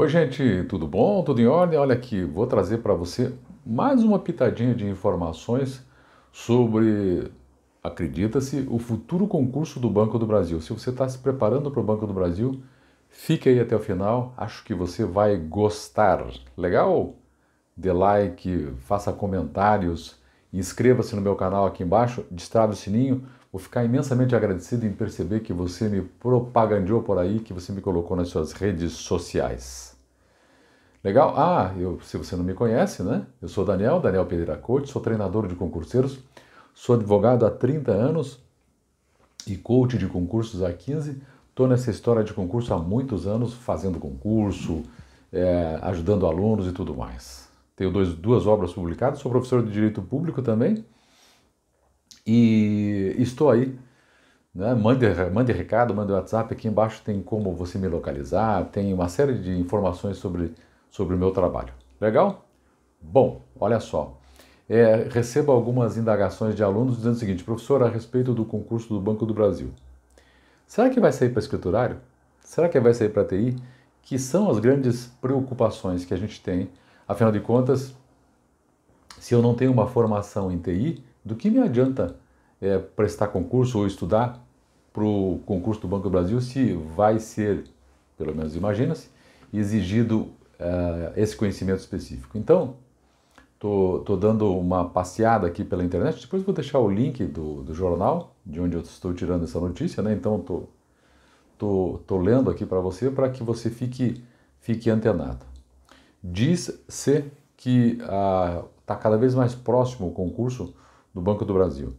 Oi, gente, tudo bom? Tudo em ordem? Olha aqui, vou trazer para você mais uma pitadinha de informações sobre, acredita-se, o futuro concurso do Banco do Brasil. Se você está se preparando para o Banco do Brasil, fique aí até o final, acho que você vai gostar. Legal? Dê like, faça comentários, inscreva-se no meu canal aqui embaixo, destrave o sininho Vou ficar imensamente agradecido em perceber que você me propagandeou por aí, que você me colocou nas suas redes sociais. Legal? Ah, eu, se você não me conhece, né? Eu sou Daniel, Daniel Pereira Coach, sou treinador de concurseiros, sou advogado há 30 anos e coach de concursos há 15. Estou nessa história de concurso há muitos anos, fazendo concurso, é, ajudando alunos e tudo mais. Tenho dois, duas obras publicadas, sou professor de Direito Público também e estou aí. Né? Mande, mande recado, mande WhatsApp. Aqui embaixo tem como você me localizar, tem uma série de informações sobre, sobre o meu trabalho. Legal? Bom, olha só. É, recebo algumas indagações de alunos dizendo o seguinte: professor, a respeito do concurso do Banco do Brasil. Será que vai sair para escriturário? Será que vai sair para TI? Que são as grandes preocupações que a gente tem. Afinal de contas, se eu não tenho uma formação em TI, do que me adianta é, prestar concurso ou estudar para o concurso do Banco do Brasil se vai ser, pelo menos imagina-se, exigido é, esse conhecimento específico? Então, Tô, tô, dando uma passeada aqui pela internet. Depois vou deixar o link do, do jornal, de onde eu estou tirando essa notícia, né? Então tô, tô, tô lendo aqui para você para que você fique, fique antenado. Diz-se que está ah, tá cada vez mais próximo o concurso do Banco do Brasil.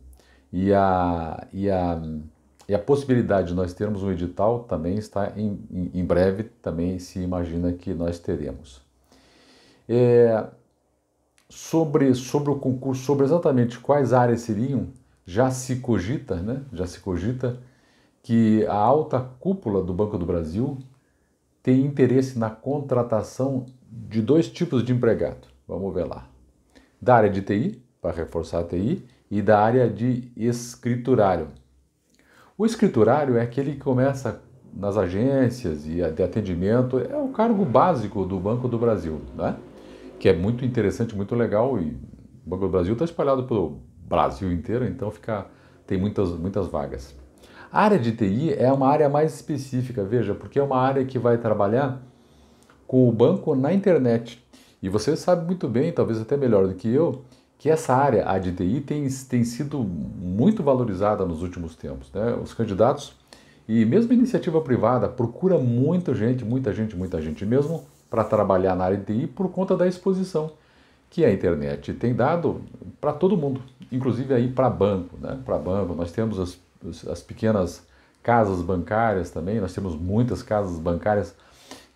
E a, e a, e a possibilidade de nós termos um edital também está em, em, em breve, também se imagina que nós teremos. É, sobre, sobre o concurso, sobre exatamente quais áreas seriam, já se cogita, né? Já se cogita que a alta cúpula do Banco do Brasil tem interesse na contratação de dois tipos de empregado. Vamos ver lá. Da área de TI, para reforçar a TI, e da área de escriturário. O escriturário é aquele que começa nas agências e de atendimento, é o cargo básico do Banco do Brasil, né? que é muito interessante, muito legal, e o Banco do Brasil está espalhado pelo Brasil inteiro, então fica, tem muitas, muitas vagas. A área de TI é uma área mais específica, veja, porque é uma área que vai trabalhar com o banco na internet. E você sabe muito bem, talvez até melhor do que eu, que essa área, a de TI, tem, tem sido muito valorizada nos últimos tempos. Né? Os candidatos e mesmo iniciativa privada procura muita gente, muita gente, muita gente mesmo para trabalhar na área de TI por conta da exposição que a internet tem dado para todo mundo, inclusive aí para banco, né? Para banco, nós temos as, as pequenas casas bancárias também, nós temos muitas casas bancárias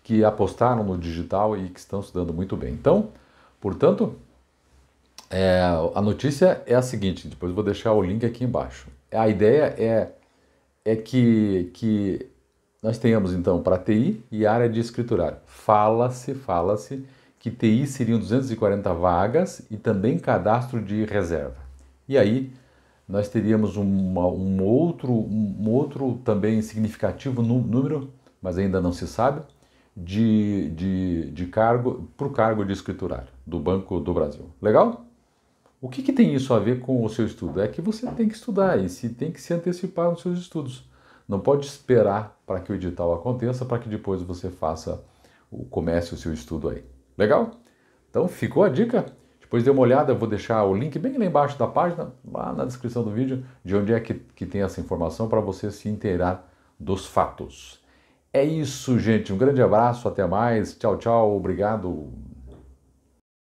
que apostaram no digital e que estão se dando muito bem. Então, portanto, é, a notícia é a seguinte, depois eu vou deixar o link aqui embaixo. A ideia é, é que, que nós tenhamos então para TI e área de escriturário. Fala-se, fala-se que TI seriam 240 vagas e também cadastro de reserva. E aí nós teríamos uma, um, outro, um outro também significativo número, mas ainda não se sabe, de, de, de cargo para o cargo de escriturário do Banco do Brasil. Legal? O que, que tem isso a ver com o seu estudo? É que você tem que estudar e se tem que se antecipar nos seus estudos. Não pode esperar para que o edital aconteça, para que depois você faça o comece o seu estudo aí. Legal? Então ficou a dica. Depois dê uma olhada, eu vou deixar o link bem lá embaixo da página, lá na descrição do vídeo, de onde é que, que tem essa informação para você se inteirar dos fatos. É isso, gente. Um grande abraço, até mais. Tchau, tchau. Obrigado.